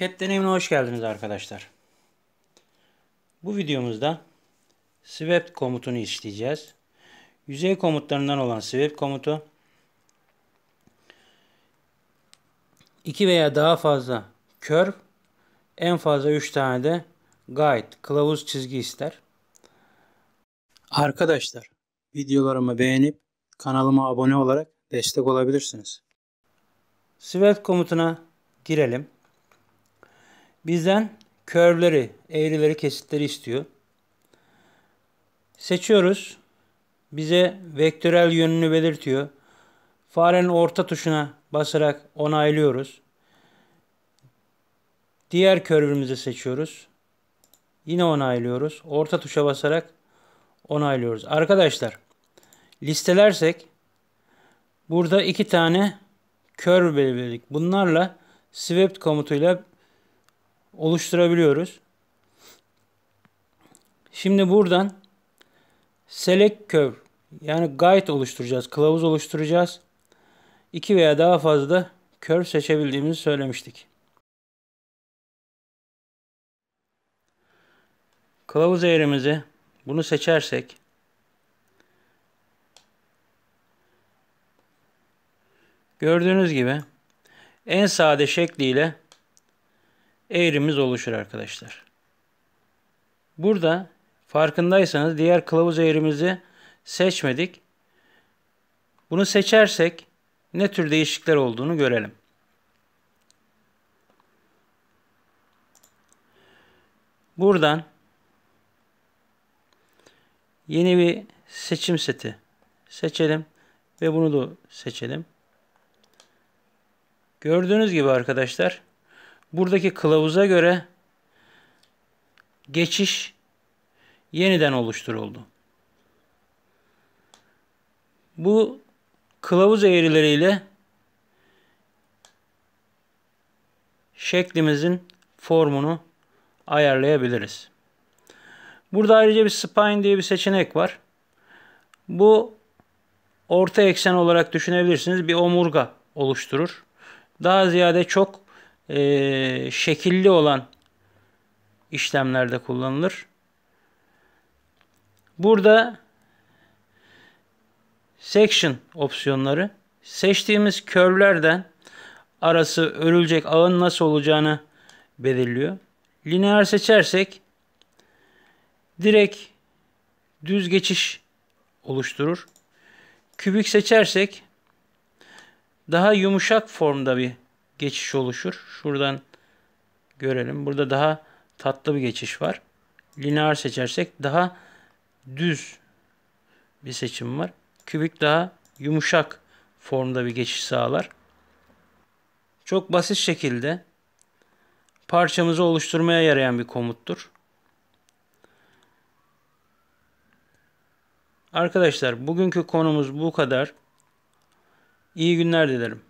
Cat deneyimine hoş geldiniz arkadaşlar. Bu videomuzda swap komutunu işleyeceğiz. Yüzey komutlarından olan swap komutu iki veya daha fazla curve en fazla 3 tane de guide kılavuz çizgi ister. Arkadaşlar videolarımı beğenip kanalıma abone olarak destek olabilirsiniz. Swap komutuna girelim. Bizden curve'leri, eğrileri, kesitleri istiyor. Seçiyoruz. Bize vektörel yönünü belirtiyor. Farenin orta tuşuna basarak onaylıyoruz. Diğer curve'ümüzü seçiyoruz. Yine onaylıyoruz. Orta tuşa basarak onaylıyoruz. Arkadaşlar listelersek burada iki tane curve belirledik. Bunlarla swept komutuyla oluşturabiliyoruz. Şimdi buradan select curve yani guide oluşturacağız. Kılavuz oluşturacağız. İki veya daha fazla curve seçebildiğimizi söylemiştik. Kılavuz eğrimizi bunu seçersek gördüğünüz gibi en sade şekliyle eğrimiz oluşur arkadaşlar. Burada farkındaysanız diğer kılavuz eğrimizi seçmedik. Bunu seçersek ne tür değişiklikler olduğunu görelim. Buradan yeni bir seçim seti seçelim ve bunu da seçelim. Gördüğünüz gibi arkadaşlar Buradaki kılavuza göre geçiş yeniden oluşturuldu. Bu kılavuz eğrileriyle şeklimizin formunu ayarlayabiliriz. Burada ayrıca bir spine diye bir seçenek var. Bu orta eksen olarak düşünebilirsiniz. Bir omurga oluşturur. Daha ziyade çok e, şekilli olan işlemlerde kullanılır. Burada section opsiyonları seçtiğimiz körlerden arası örülecek ağın nasıl olacağını belirliyor. Lineer seçersek direkt düz geçiş oluşturur. Kübik seçersek daha yumuşak formda bir geçiş oluşur. Şuradan görelim. Burada daha tatlı bir geçiş var. Lineer seçersek daha düz bir seçim var. Kübik daha yumuşak formda bir geçiş sağlar. Çok basit şekilde parçamızı oluşturmaya yarayan bir komuttur. Arkadaşlar bugünkü konumuz bu kadar. İyi günler dilerim.